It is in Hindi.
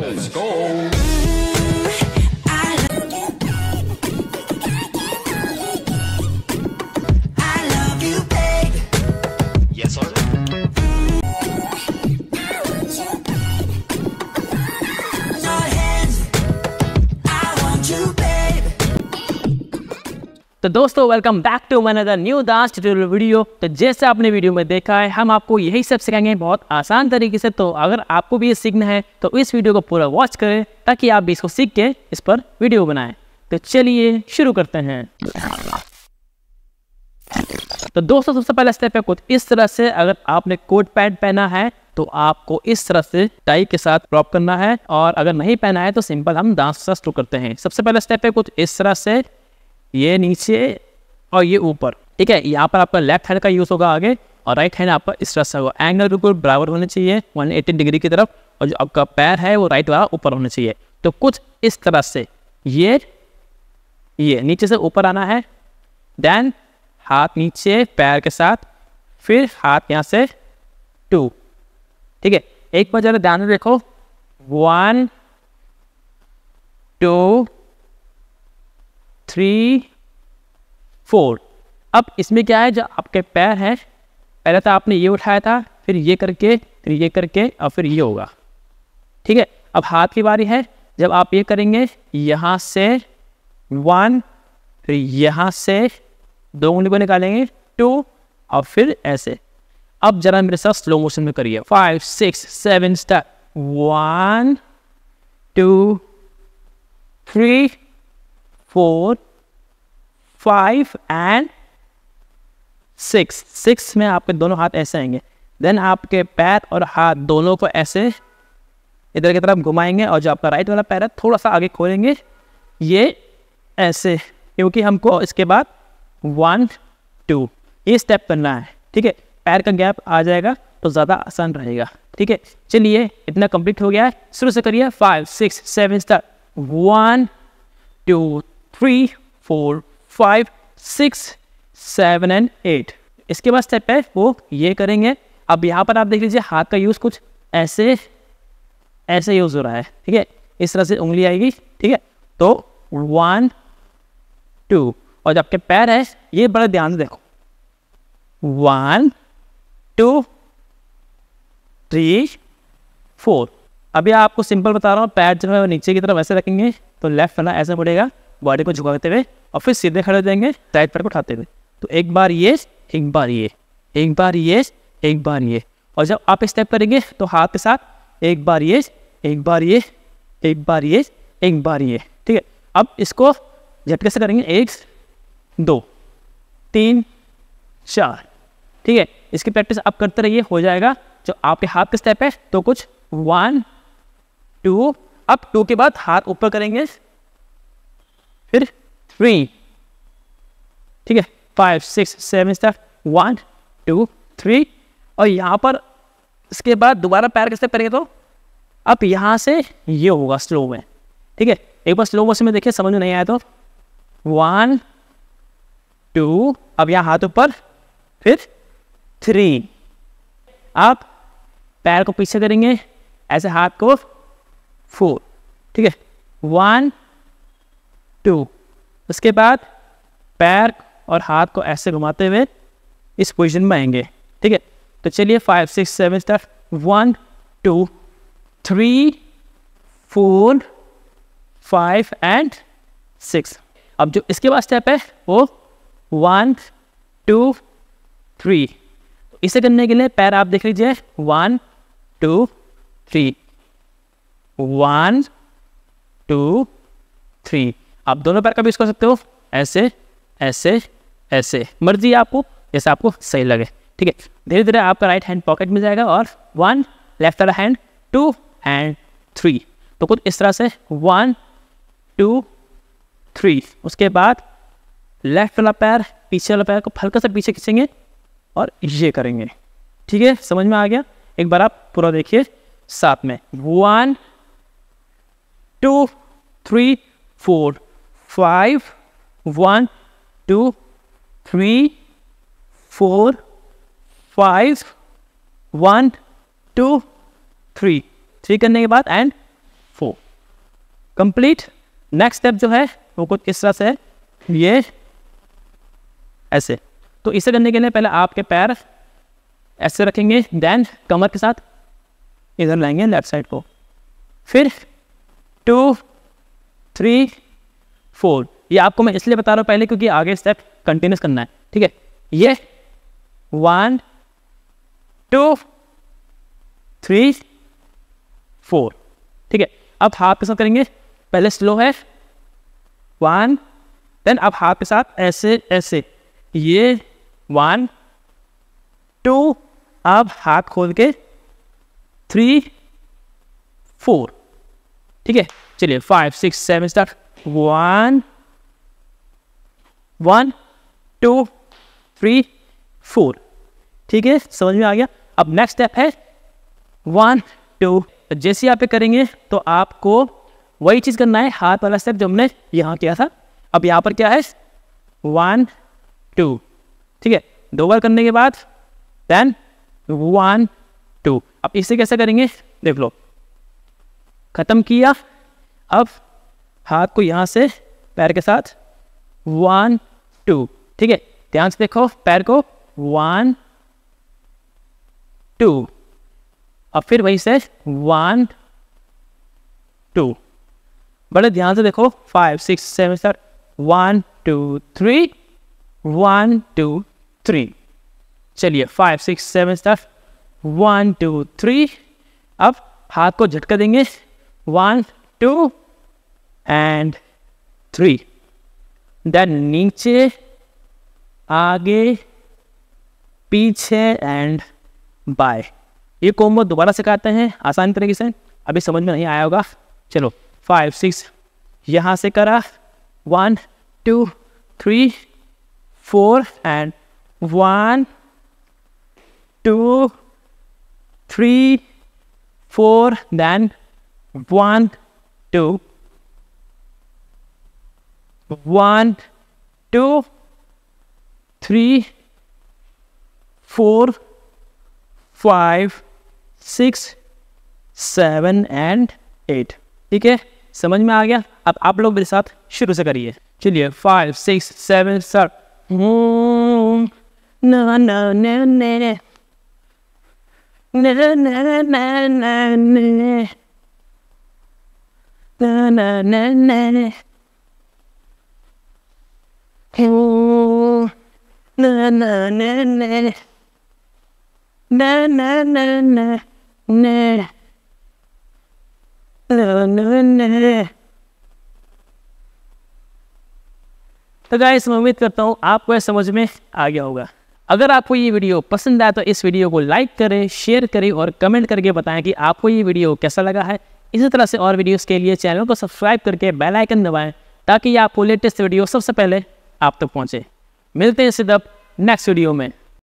Let's go. तो दोस्तों welcome back to another new dance tutorial video तो जैसे आपने वीडियो में देखा है हम आपको यही सब सिखाएंगे बहुत आसान तरीके से तो अगर आपको भी ये सीखना है तो इस वीडियो को पूरा वॉच करें ताकि आप भी इसको सीख के इस पर वीडियो बनाएं तो चलिए शुरू करते हैं तो दोस्तों सबसे पहला स्टेप है कुछ इस तरह से अगर आपने कोट पैंट पहना है तो आपको इस तरह से टाई के साथ प्रॉप करना है और अगर नहीं पहना है तो सिंपल हम डांस शुरू करते हैं सबसे पहला स्टेप है कुछ इस तरह से ये नीचे और ये ऊपर ठीक है यहाँ पर आपका लेफ्ट हैंड का यूज़ होगा आगे और राइट हैंड आपका इस तरह से होगा एंगल बिल्कुल बराबर होना चाहिए 180 डिग्री की तरफ और जो आपका पैर है वो राइट वाला ऊपर होना चाहिए तो कुछ इस तरह से ये ये नीचे से ऊपर आना है देन हाथ नीचे पैर के साथ फिर हाथ यहाँ से टू ठीक है एक बार ज़रा ध्यान देखो वन टू थ्री फोर अब इसमें क्या है जो आपके पैर हैं पहले तो आपने ये उठाया था फिर ये करके फिर ये करके और फिर ये होगा ठीक है अब हाथ की बारी है जब आप ये करेंगे यहाँ से वन फिर यहाँ से दो उंगली को निकालेंगे टू और फिर ऐसे अब जरा मेरे साथ स्लो मोशन में करिए five six seven start one two three four five and six six में आपके दोनों हाथ ऐसे आएंगे देन आपके पैर और हाथ दोनों को ऐसे इधर की तरफ घुमाएंगे और जो आपका राइट वाला पैर है थोड़ा सा आगे खोलेंगे ये ऐसे क्योंकि हमको इसके बाद वन टू ये स्टेप करना है ठीक है पैर का गैप आ जाएगा तो ज़्यादा आसान रहेगा ठीक है चलिए इतना कंप्लीट हो गया है शुरू से करिए five six seven start one two three four five six seven and eight इसके बाद स्टेप है वो ये करेंगे अब यहाँ पर आप देख लीजिए हाथ का यूज़ कुछ ऐसे ऐसे यूज़ हो रहा है ठीक है इस तरह से उंगली आएगी ठीक है तो वन टू और जो आपके पैर है ये बड़े ध्यान से देखो वन टू थ्री फोर अभी आपको सिंपल बता रहा हूँ पैर जो है नीचे की तरफ ऐसे रखेंगे तो लेफ्ट वाला ऐसा पड़ेगा बॉडी को झुकाते हुए और फिर सीधे खड़े हो जाएंगे टाइट पैर को उठाते हुए तो एक बार ये एक बार ये एक बार ये एक बार ये और जब आप स्टेप करेंगे तो हाथ के साथ एक बार ये एक बार ये एक बार ये एक बार ये ठीक है अब इसको झटके से करेंगे एक दो तीन चार ठीक है इसकी प्रैक्टिस आप करते रहिए हो जाएगा जो आपके हाथ का स्टेप है तो कुछ वन टू अब टू के बाद हाथ ऊपर करेंगे फिर थ्री ठीक है five six seven step one two three और यहाँ पर इसके बाद दोबारा पैर कैसे करेंगे तो अब यहाँ से ये होगा स्लो में ठीक है एक बार स्लो मोशन में देखिए समझ में नहीं आया तो वन टू अब यहाँ हाथ ऊपर फिर थ्री आप पैर को पीछे करेंगे ऐसे हाथ को फोर ठीक है वन टू उसके बाद पैर और हाथ को ऐसे घुमाते हुए इस पोजिशन में आएंगे ठीक है तो चलिए five six seven step one two three four five and six अब जो इसके बाद स्टेप है वो वन टू थ्री इसे करने के लिए पैर आप देख लीजिए one two three one two three आप दोनों पैर का भी यूज़ कर सकते हो ऐसे ऐसे ऐसे मर्जी आपको जैसे आपको सही लगे ठीक है धीरे धीरे आपका राइट हैंड पॉकेट मिल जाएगा और वन लेफ्ट वाला हैंड टू एंड थ्री तो कुछ इस तरह से वन टू थ्री उसके बाद लेफ्ट वाला पैर पीछे वाला पैर को हल्का सा पीछे खींचेंगे और ये करेंगे ठीक है समझ में आ गया एक बार आप पूरा देखिए साथ में one two three four five one two three four five one two three three करने के बाद and four complete next step जो है वो कुछ इस तरह से ये ऐसे तो इसे करने के लिए पहले आपके पैर ऐसे रखेंगे देन कमर के साथ इधर लाएंगे लेफ्ट साइड को फिर टू थ्री फोर ये आपको मैं इसलिए बता रहा हूँ पहले क्योंकि आगे स्टेप कंटिन्यूस करना है ठीक है ये वन टू थ्री फोर ठीक है अब हाफ के साथ करेंगे पहले स्लो है वन देन अब हाफ के साथ ऐसे ऐसे ये वन टू अब हाथ खोल के थ्री फोर ठीक है चलिए five six seven start one one two three four ठीक है समझ में आ गया अब नेक्स्ट स्टेप है वन टू तो जैसे आप करेंगे तो आपको वही चीज़ करना है हाथ वाला स्टेप जो हमने यहां किया था अब यहां पर क्या है वन टू ठीक है दो बार करने के बाद देन वन टू अब इसे कैसे करेंगे देख लो ख़त्म किया अब हाथ को यहाँ से पैर के साथ वन टू ठीक है ध्यान से देखो पैर को वन टू अब फिर वहीं से वन टू बड़े ध्यान से देखो five six seven sir one two three one two three चलिए five six seven start one two three अब हाथ को झटका देंगे one two and three then नीचे आगे पीछे एंड बाय ये कोम्बो दोबारा सिखाते हैं आसान तरीके से अभी समझ में नहीं आया होगा चलो फाइव सिक्स यहाँ से करा one two three four and one two three four then one two one two three four five six seven and eight ठीक है समझ में आ गया अब आप लोग मेरे साथ शुरू से करिए चलिए फाइव सिक्स सेवन सर ना na na na na. Na na na na na. Na na na. तो गाइस मैं उम्मीद करता हूँ आपको यह समझ में आ गया होगा अगर आपको ये वीडियो पसंद आया तो इस वीडियो को लाइक करें शेयर करें और कमेंट करके बताएं कि आपको ये वीडियो कैसा लगा है इसी तरह से और वीडियोस के लिए चैनल को सब्सक्राइब करके बेल आइकन दबाएं ताकि आपको लेटेस्ट वीडियो सबसे पहले आप तक पहुंचे मिलते हैं सिर्फ नेक्स्ट वीडियो में